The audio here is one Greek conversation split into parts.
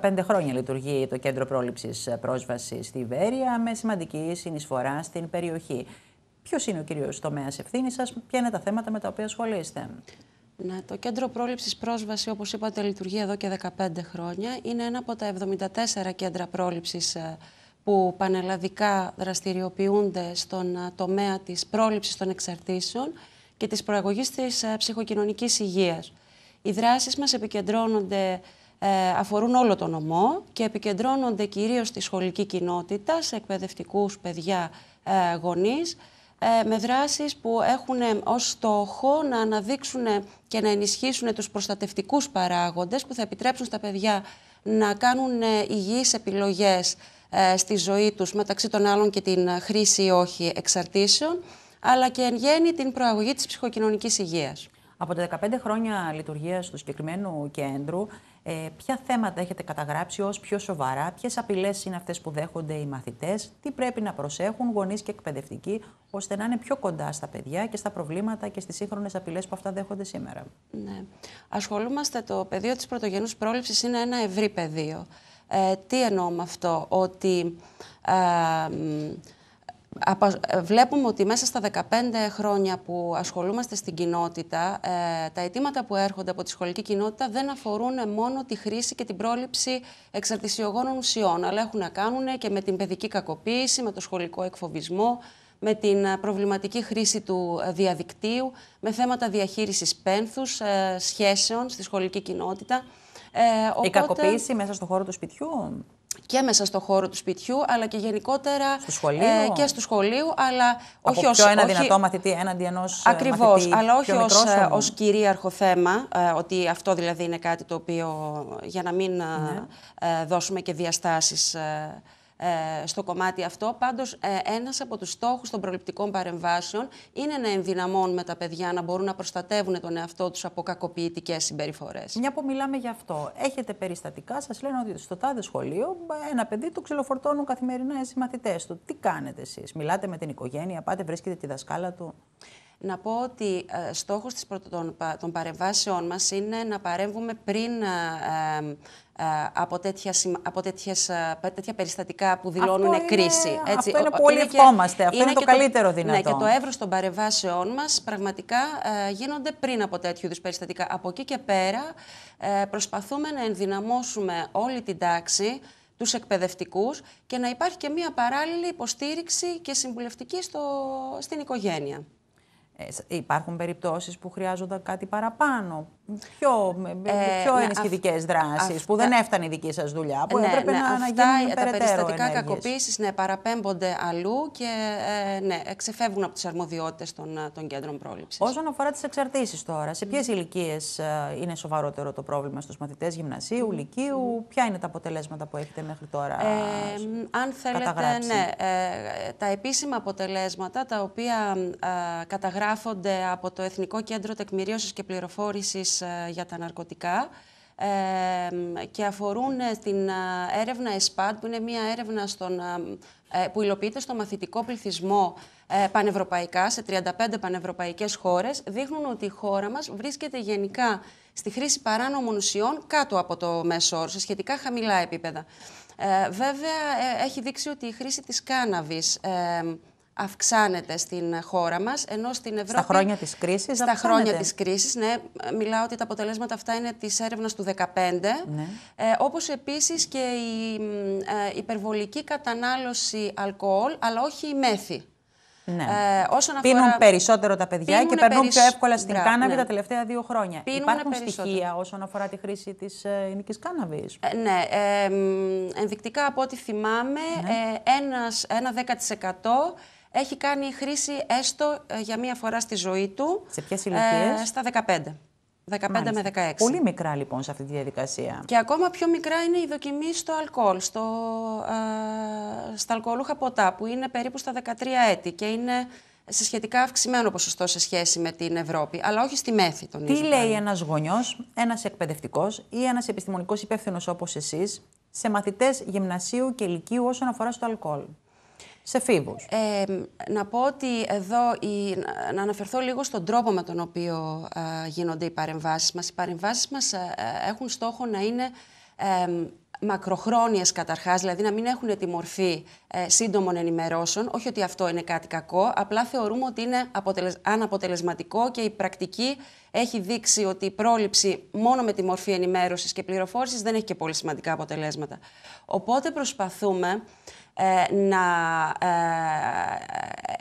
15 χρόνια λειτουργεί το Κέντρο Πρόληψης ε, Πρόσβασης στη Βέρεια με σημαντική συνεισφορά στην περιοχή. Ποιος είναι ο κύριος τομέας ευθύνης σας, ποια είναι τα θέματα με τα οποία ασχολείστε. Ναι, το Κέντρο Πρόληψης Πρόσβαση, όπως είπατε, λειτουργεί εδώ και 15 χρόνια. Είναι ένα από τα 74 κέντρα πρόληψης ε, που πανελλαδικά δραστηριοποιούνται στον ε, τομέα της πρόληψης των εξαρτήσεων και της προαγωγής της ψυχοκοινωνικής υγείας. Οι δράσεις μας επικεντρώνονται ε, αφορούν όλο τον νομό και επικεντρώνονται κυρίως στη σχολική κοινότητα, σε εκπαιδευτικούς παιδιά ε, γονείς, ε, με δράσεις που έχουν ως στόχο να αναδείξουν και να ενισχύσουν τους προστατευτικούς παράγοντες που θα επιτρέψουν στα παιδιά να κάνουν υγιείς επιλογές στη ζωή τους μεταξύ των άλλων και την χρήση ή όχι εξαρτήσεων, αλλά και εν γέννη την προαγωγή της ψυχοκοινωνικής υγείας. Από τα 15 χρόνια λειτουργίας του συγκεκριμένου κέντρου, ε, ποια θέματα έχετε καταγράψει ως πιο σοβαρά, ποιες απειλές είναι αυτές που δέχονται οι μαθητές, τι πρέπει να προσέχουν γονείς και εκπαιδευτικοί, ώστε να είναι πιο κοντά στα παιδιά και στα προβλήματα και στις σύγχρονες απειλές που αυτά δέχονται σήμερα. Ναι. Ασχολούμαστε το πεδίο της πρωτογενούς πρόληψης είναι ένα ευρύ πεδίο. Ε, τι εννοώ με αυτό, ότι... Ε, Βλέπουμε ότι μέσα στα 15 χρόνια που ασχολούμαστε στην κοινότητα, ε, τα αιτήματα που έρχονται από τη σχολική κοινότητα δεν αφορούν μόνο τη χρήση και την πρόληψη εξαρτησιογόνων ουσιών, αλλά έχουν να κάνουν και με την παιδική κακοποίηση, με το σχολικό εκφοβισμό, με την προβληματική χρήση του ε, διαδικτύου, με θέματα διαχείρισης πένθους, ε, σχέσεων στη σχολική κοινότητα. Ε, οπότε... Η κακοποίηση μέσα στον χώρο του σπιτιού και μέσα στο χώρο του σπιτιού, αλλά και γενικότερα στο ε, και στο σχολείο, αλλά από όχι ως ένα όχι... δυνατό μαθητή έναντι ενός. Ε, Ακριβώς, αλλά όχι ω ε, κυρίαρχο θέμα, ότι αυτό δηλαδή είναι κάτι το οποίο για να μην ναι. δώσουμε και διαστάσεις. Ε, στο κομμάτι αυτό. Πάντως, ε, ένας από τους στόχους των προληπτικών παρεμβάσεων είναι να ενδυναμώνουμε τα παιδιά να μπορούν να προστατεύουν τον εαυτό τους από κακοποιητικές συμπεριφορές. Μια που μιλάμε γι' αυτό, έχετε περιστατικά, σας λένε ότι στο τάδε σχολείο ε, ένα παιδί το ξυλοφορτώνουν καθημερινά οι μαθητές του. Τι κάνετε εσείς, μιλάτε με την οικογένεια, πάτε βρίσκετε τη δασκάλα του. Να πω ότι ε, στόχος της, των, παρεμβάσεών μας είναι να παρέμβουμε πριν ε, ε, από, τέτοια, από τέτοιες, τέτοια περιστατικά που δηλώνουν αυτό κρίση. Έτσι, αυτό είναι που Αυτό είναι, το καλύτερο δυνατό. Ναι, και το εύρος των παρεμβάσεών μας πραγματικά γίνονται πριν από τέτοιου είδους περιστατικά. Από εκεί και πέρα προσπαθούμε να ενδυναμώσουμε όλη την τάξη τους εκπαιδευτικούς και να υπάρχει και μια παράλληλη υποστήριξη και συμβουλευτική στο, στην οικογένεια. Ε, υπάρχουν περιπτώσεις που χρειάζονται κάτι παραπάνω, πιο, ε, πιο ε, ενισχυτικέ δράσει, που δεν έφτανε η δική σας δουλειά, που ε, ναι, έπρεπε ναι, να, αυτά, Τα περιστατικά κακοποίηση να παραπέμπονται αλλού και ε, ναι, ξεφεύγουν από τις αρμοδιότητες των, ε, των κέντρων πρόληψης. Όσον αφορά τις εξαρτήσεις τώρα, σε ποιες mm. ηλικίες είναι σοβαρότερο το πρόβλημα στους μαθητές γυμνασίου, mm. λυκείου, ποια είναι τα αποτελέσματα που έχετε μέχρι τώρα. Ε, αν θέλετε, ναι, τα επίσημα αποτελέσματα τα οποία καταγράφονται από το Εθνικό Κέντρο Τεκμηρίωσης και Πληροφόρησης ε, για τα ναρκωτικά ε, και αφορούν ε, την έρευνα ΕΣΠΑΤ, που είναι μια έρευνα στον, που υλοποιείται στο μαθητικό πληθυσμό πανευρωπαϊκά, σε 35 πανευρωπαϊκές χώρες, δείχνουν ότι η χώρα μας βρίσκεται γενικά στη χρήση παράνομων ουσιών κάτω από το μέσο όρο, σε σχετικά χαμηλά επίπεδα. βέβαια, έχει δείξει ότι η χρήση της κάναβης αυξάνεται στην χώρα μας, ενώ στην Ευρώπη... Στα χρόνια της κρίσης Στα χρόνια της κρίσης, ναι. Μιλάω ότι τα αποτελέσματα αυτά είναι της έρευνας του 2015, ναι. ε, όπως επίσης και η ε, υπερβολική κατανάλωση αλκοόλ, αλλά όχι η μέθη. Ναι. Ε, όσον αφορά... Πίνουν περισσότερο τα παιδιά και περνούν πιο εύκολα στην Μπράβο, κάναβη ναι. τα τελευταία δύο χρόνια. Πίνουν Υπάρχουν στοιχεία όσον αφορά τη χρήση της ελληνική κάναβης. Ε, ναι. Ε, ενδεικτικά από ό,τι θυμάμαι, ναι. ε, ένας, ένα 10% έχει κάνει χρήση έστω ε, για μία φορά στη ζωή του. Σε ποιες ηλικίες? Ε, στα 15. 15 με 16. Πολύ μικρά λοιπόν σε αυτή τη διαδικασία. Και ακόμα πιο μικρά είναι η δοκιμή στο αλκοόλ, στο, ε, στα αλκοολούχα ποτά που είναι περίπου στα 13 έτη και είναι σε σχετικά αυξημένο ποσοστό σε σχέση με την Ευρώπη, αλλά όχι στη μέθη των Τι λέει ένας γονιός, ένας εκπαιδευτικός ή ένας επιστημονικός υπεύθυνος όπως εσείς σε μαθητές γυμνασίου και ηλικίου όσον αφορά στο αλκοόλ σε ε, να πω ότι εδώ, η, να αναφερθώ λίγο στον τρόπο με τον οποίο ε, γίνονται οι παρεμβάσεις μας. Οι παρεμβάσεις μας ε, έχουν στόχο να είναι μακροχρόνιες καταρχάς, δηλαδή να μην έχουν τη μορφή ε, σύντομων ενημερώσεων, όχι ότι αυτό είναι κάτι κακό, απλά θεωρούμε ότι είναι αποτελεσ... αναποτελεσματικό και η πρακτική έχει δείξει ότι η πρόληψη μόνο με τη μορφή ενημέρωσης και πληροφόρησης δεν έχει και πολύ σημαντικά αποτελέσματα. Οπότε προσπαθούμε ε, να, ε,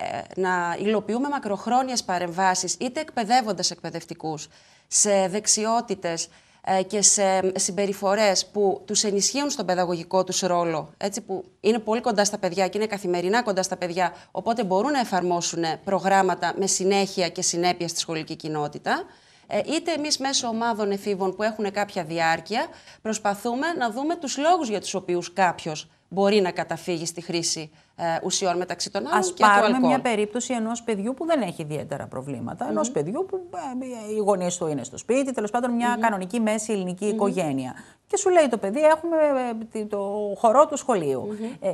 ε, να υλοποιούμε μακροχρόνιες παρεμβάσεις, είτε εκπαιδεύοντας εκπαιδευτικούς σε δεξιότητες, ε, και σε συμπεριφορές που τους ενισχύουν στον παιδαγωγικό τους ρόλο, έτσι που είναι πολύ κοντά στα παιδιά και είναι καθημερινά κοντά στα παιδιά, οπότε μπορούν να εφαρμόσουν προγράμματα με συνέχεια και συνέπεια στη σχολική κοινότητα, ε, είτε εμείς μέσω ομάδων εφήβων που έχουν κάποια διάρκεια, προσπαθούμε να δούμε τους λόγους για τους οποίους κάποιος μπορεί να καταφύγει στη χρήση ε, ουσιών μεταξύ των άλλων. Ας πάρουμε μια περίπτωση ενός παιδιού που δεν έχει ιδιαίτερα προβλήματα. παιδιού που ε, οι γονείς του είναι στο σπίτι, τέλος πάντων μια κανονική μέση ελληνικη οικογένεια. Και σου λέει το παιδί, έχουμε ε, το χορό του σχολείου. Ε,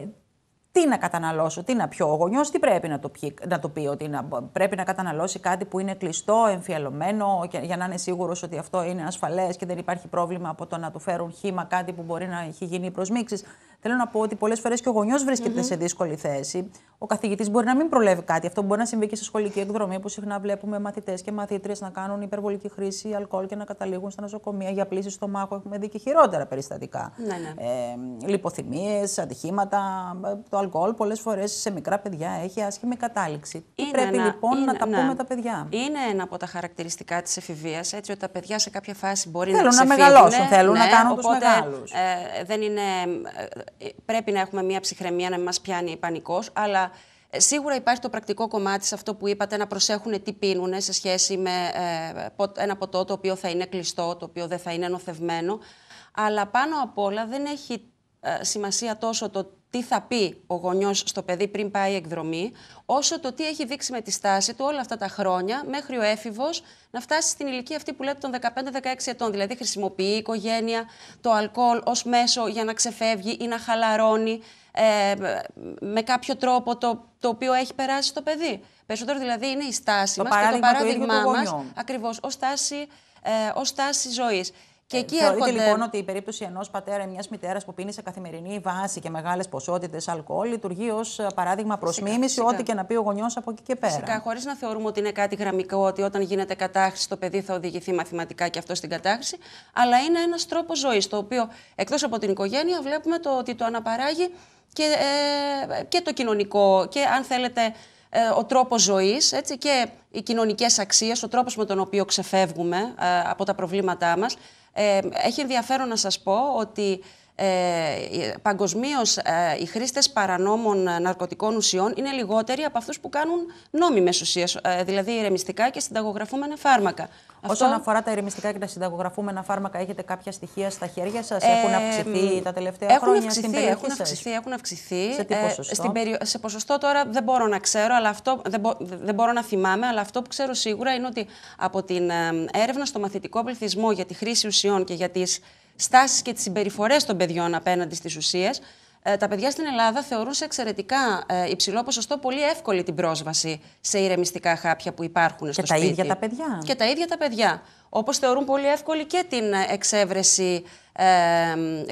τι να καταναλώσω, τι να πιω. Ο γονιός τι πρέπει να το, πει, να το πει, ότι να, πρέπει να καταναλώσει κάτι που είναι κλειστό, εμφιαλωμένο, για να είναι σίγουρος ότι αυτό είναι ασφαλές και δεν υπάρχει πρόβλημα από το να του φέρουν χήμα κάτι που μπορεί να έχει γίνει προσμίξεις. Θέλω να πω ότι πολλές φορές και ο γονιός σε δύσκολη θέση ο καθηγητής μπορεί να μην προλάβει κάτι. Αυτό μπορεί να συμβεί και σε σχολική εκδρομή, που συχνά βλέπουμε μαθητές και μαθήτριες να κάνουν υπερβολική χρήση αλκοόλ και να καταλήγουν στα νοσοκομεία για πλήση στο μάχο. Έχουμε δει και χειρότερα περιστατικά. Ναι, ναι. Ε, Λιποθυμίες, ατυχήματα. Το αλκοόλ πολλές φορές σε μικρά παιδιά έχει άσχημη κατάληξη. πρέπει ένα, λοιπόν είναι, να τα ναι. πούμε τα παιδιά. Είναι ένα από τα χαρακτηριστικά της εφηβείας, έτσι ότι τα παιδιά σε κάποια φάση μπορεί θέλουν να, να μεγαλώσουν. Θέλουν να ναι, κάνουν τους μεγάλους. Ε, δεν είναι, ε, πρέπει να έχουμε μια ψυχραιμία να μην μας πιάνει πανικός, αλλά ε, σίγουρα υπάρχει το πρακτικό κομμάτι σε αυτό που είπατε, να προσέχουν τι πίνουν σε σχέση με ε, ένα ποτό το οποίο θα είναι κλειστό, το οποίο δεν θα είναι νοθευμένο. Αλλά πάνω απ' όλα δεν έχει ε, σημασία τόσο το τι θα πει ο γονιός στο παιδί πριν πάει εκδρομή, όσο το τι έχει δείξει με τη στάση του όλα αυτά τα χρόνια, μέχρι ο έφηβος να φτάσει στην ηλικία αυτή που λέτε των 15-16 ετών. Δηλαδή, χρησιμοποιεί η οικογένεια το αλκοόλ ως μέσο για να ξεφεύγει ή να χαλαρώνει ε, με κάποιο τρόπο το, το οποίο έχει περάσει στο παιδί. Περισσότερο δηλαδή είναι η στάση μας και το παράδειγμά μα ακριβώς ως στάση, ε, ως ζωής. Και εκεί Θεωρείτε έρχονται... λοιπόν ότι η περίπτωση ενός πατέρα ή μιας μητέρας που πίνει σε καθημερινή βάση και μεγάλες ποσότητες αλκοόλ λειτουργεί ως ε, παράδειγμα προ μίμηση, ό,τι και να πει ο γονιός από εκεί και πέρα. Φυσικά, χωρίς να θεωρούμε ότι είναι κάτι γραμμικό, ότι όταν γίνεται κατάχρηση το παιδί θα οδηγηθεί μαθηματικά και αυτό στην κατάχρηση, αλλά είναι ένας τρόπος ζωής, το οποίο εκτός από την οικογένεια βλέπουμε ότι το αναπαράγει και, ε, και το κοινωνικό και αν θέλετε ε, ο τρόπος ζωής και οι κοινωνικές αξίες, ο τρόπος με τον οποίο ξεφεύγουμε από τα προβλήματά μας, ε, έχει ενδιαφέρον να σας πω ότι ε, ε παγκοσμίως ε, οι χρήστες παρανόμων ε, ναρκωτικών ουσιών είναι λιγότεροι από αυτούς που κάνουν νόμιμες ουσίες, ε, δηλαδή ηρεμιστικά και συνταγογραφούμενα φάρμακα. Όσον αφορά τα ηρεμιστικά και τα συνταγογραφούμενα φάρμακα, έχετε κάποια στοιχεία στα χέρια σας, έχουν αυξηθεί τα τελευταία χρόνια αυξηθεί, στην περιοχή έχουν σας? έχουν αυξηθεί. Σε τι ποσοστό? Σε ποσοστό τώρα δεν μπορώ να ξέρω, αλλά αυτό δεν, μπορώ να θυμάμαι, αλλά αυτό που ξέρω σίγουρα είναι ότι από την έρευνα στο μαθητικό πληθυσμό για τη χρήση ουσιών και για τις Στάσεις και τις συμπεριφορές των παιδιών απέναντι στις ουσίες, ε, τα παιδιά στην Ελλάδα θεωρούν σε εξαιρετικά ε, υψηλό ποσοστό πολύ εύκολη την πρόσβαση σε ηρεμιστικά χάπια που υπάρχουν στο σπίτι. Και τα ίδια τα παιδιά. Και τα ίδια τα παιδιά. Όπως θεωρούν πολύ εύκολη και την ε, εξέβρεση ε,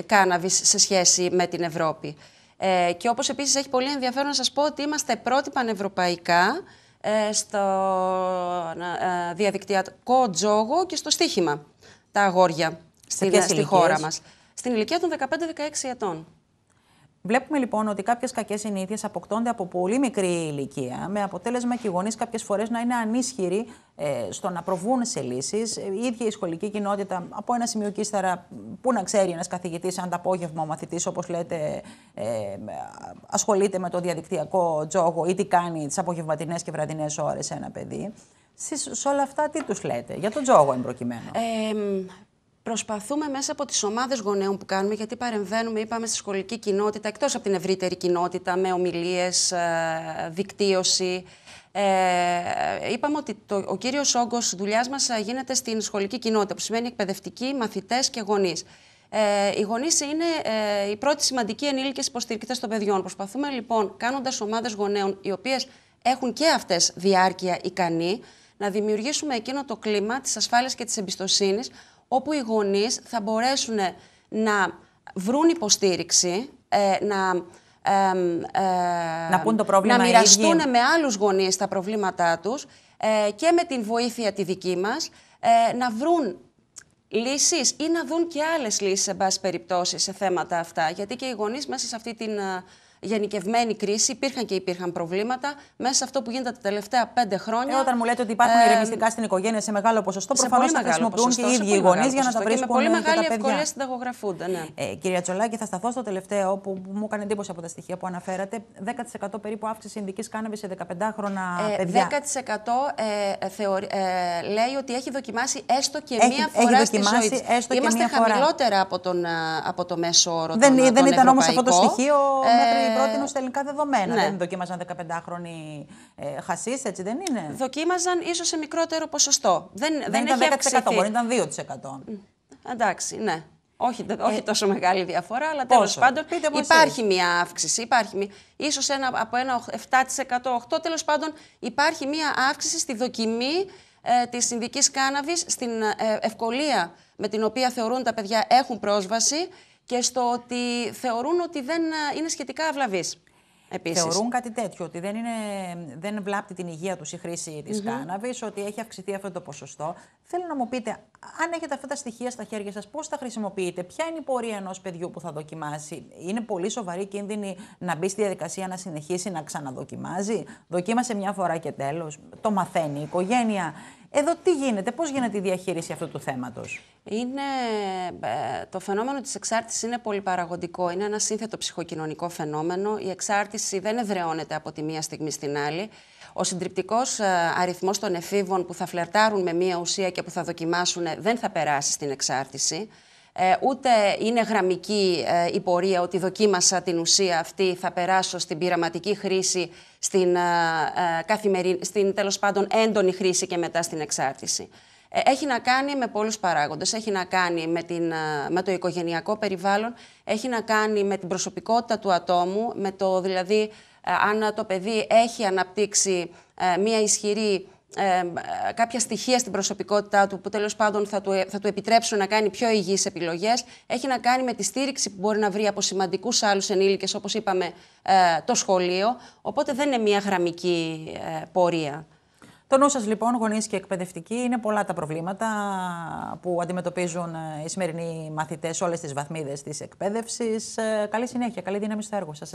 κάναβης σε σχέση με την Ευρώπη. Ε, και όπως επίσης έχει πολύ ενδιαφέρον να σας πω ότι είμαστε πρώτοι πανευρωπαϊκά ε, στο ε, διαδικτυακό τζόγο και στο στοίχημα. Τα αγόρια στην, στη χώρα μας. Στην ηλικία των 15-16 ετών. Βλέπουμε λοιπόν ότι κάποιες κακές συνήθειες αποκτώνται από πολύ μικρή ηλικία, με αποτέλεσμα και οι γονείς κάποιες φορές να είναι ανίσχυροι ε, στο να προβούν σε λύσεις. Ε, η ίδια η σχολική κοινότητα, από ένα σημείο και ύστερα, πού να ξέρει ένας καθηγητής, αν το απόγευμα ο μαθητής, όπως λέτε, ε, ασχολείται με το διαδικτυακό τζόγο ή τι κάνει τις απογευματινές και βραδινές ώρες ένα παιδί. σε όλα αυτά τι τους λέτε, για τον τζόγο εν προκειμένου. Ε, Προσπαθούμε μέσα από τις ομάδες γονέων που κάνουμε, γιατί παρεμβαίνουμε, είπαμε, στη σχολική κοινότητα, εκτός από την ευρύτερη κοινότητα, με ομιλίες, ε, δικτύωση. Ε, είπαμε ότι το, ο κύριος όγκος δουλειάς μας ε, γίνεται στην σχολική κοινότητα, που σημαίνει εκπαιδευτικοί, μαθητές και γονείς. Ε, οι γονείς είναι ε, οι πρώτοι σημαντικοί ενήλικες υποστηρικτές των παιδιών. Προσπαθούμε λοιπόν, κάνοντας ομάδες γονέων, οι οποίες έχουν και αυτές διάρκεια ικανή, να δημιουργήσουμε εκείνο το κλίμα της ασφάλειας και της εμπιστοσύνης, όπου οι γονείς θα μπορέσουν να βρουν υποστήριξη, ε, να... Ε, να Να μοιραστούν με άλλους γονείς τα προβλήματά τους ε, και με την βοήθεια τη δική μας να βρουν λύσεις ή να δουν και άλλες λύσεις, σε πάση περιπτώσει, σε θέματα αυτά. Γιατί και οι γονείς μέσα σε αυτή την γενικευμένη κρίση, υπήρχαν και υπήρχαν προβλήματα. Μέσα σε αυτό που γίνεται τα τελευταία πέντε χρόνια. Ε, όταν μου λέτε ότι υπάρχουν ε, ηρεμιστικά στην οικογένεια σε μεγάλο ποσοστό, προφανώ τα χρησιμοποιούν και οι ίδιοι οι γονεί για να τα βρίσκουν. Και με πολύ μεγάλη ευκολία συνταγογραφούνται. Ναι. Ε, κυρία Τσολάκη, θα σταθώ στο τελευταίο που μου έκανε εντύπωση από τα στοιχεία που αναφέρατε. 10% περίπου αύξηση ειδικής κάναβης σε 15χρονα ε, παιδιά. 10% ε, ε θεωρεί, ε, λέει ότι έχει δοκιμάσει έστω και μία φορά στη ζωή Είμαστε και χαμηλότερα από, τον, ε, από το μέσο όρο. Δεν, δεν ήταν όμως αυτό το στοιχείο ε, μέχρι ε, πρότεινε στα ελληνικά δεδομένα. Ναι. Δεν δοκίμαζαν 15χρονοι ε, έτσι δεν είναι. Δοκίμαζαν ίσως σε μικρότερο ποσοστό. Δεν, δεν, ήταν 10%, αυξηθεί. μπορεί να ήταν 2%. Εντάξει, ναι. Όχι, όχι ε, τόσο μεγάλη διαφορά, αλλά τέλος πάντων υπάρχει μια αύξηση. Υπάρχει μια, ίσως ένα, από ένα 7%, 8% τέλος πάντων υπάρχει μια αύξηση στη δοκιμή ε, της συνδικής στην ε, ευκολία με την οποία θεωρούν τα παιδιά έχουν πρόσβαση και στο ότι θεωρούν ότι δεν ε, είναι σχετικά αυλαβής. Επίσης. Θεωρούν κάτι τέτοιο, ότι δεν, είναι, δεν βλάπτει την υγεία τους η χρήση της mm κάναβη, ότι έχει αυξηθεί αυτό το ποσοστό. Θέλω να μου πείτε, αν έχετε αυτά τα στοιχεία στα χέρια σας, πώς τα χρησιμοποιείτε, ποια είναι η πορεία ενός παιδιού που θα δοκιμάσει. Είναι πολύ σοβαρή κίνδυνη να μπει στη διαδικασία να συνεχίσει να ξαναδοκιμάζει. Δοκίμασε μια φορά και τέλος. Το μαθαίνει η οικογένεια. Εδώ τι γίνεται, πώς γίνεται η διαχείριση αυτού του θέματος. Είναι, ε, το φαινόμενο της εξάρτησης είναι πολυπαραγοντικό. Είναι ένα σύνθετο ψυχοκοινωνικό φαινόμενο. Η εξάρτηση δεν εδραιώνεται από τη μία στιγμή στην άλλη. Ο συντριπτικός ε, αριθμός των εφήβων που θα φλερτάρουν με μία ουσία και που θα δοκιμάσουν ε, δεν θα περάσει στην εξάρτηση. Ε, ούτε είναι γραμμική ε, η πορεία ότι δοκίμασα την ουσία αυτή, θα περάσω στην πειραματική χρήση, στην, ε, καθημερι... στην τέλος πάντων έντονη χρήση και μετά στην εξάρτηση. Έχει να κάνει με πολλούς παράγοντες. Έχει να κάνει με, με το οικογενειακό περιβάλλον, έχει να κάνει με την προσωπικότητα του ατόμου, με το δηλαδή αν το παιδί έχει αναπτύξει μια ισχυρή ε, κάποια στοιχεία στην προσωπικότητά του που τέλος πάντων θα του, ε, θα του επιτρέψουν να κάνει πιο υγιείς επιλογές. Έχει να κάνει με τη στήριξη που μπορεί να βρει από σημαντικούς άλλους ενήλικες, όπως είπαμε, ε, το σχολείο. Οπότε δεν είναι μια γραμμική ε, πορεία. Το νου σας λοιπόν, γονείς και εκπαιδευτικοί, είναι πολλά τα προβλήματα που αντιμετωπίζουν οι σημερινοί μαθητές όλες τις βαθμίδες της εκπαίδευσης. Καλή συνέχεια, καλή δύναμη στο έργο σας.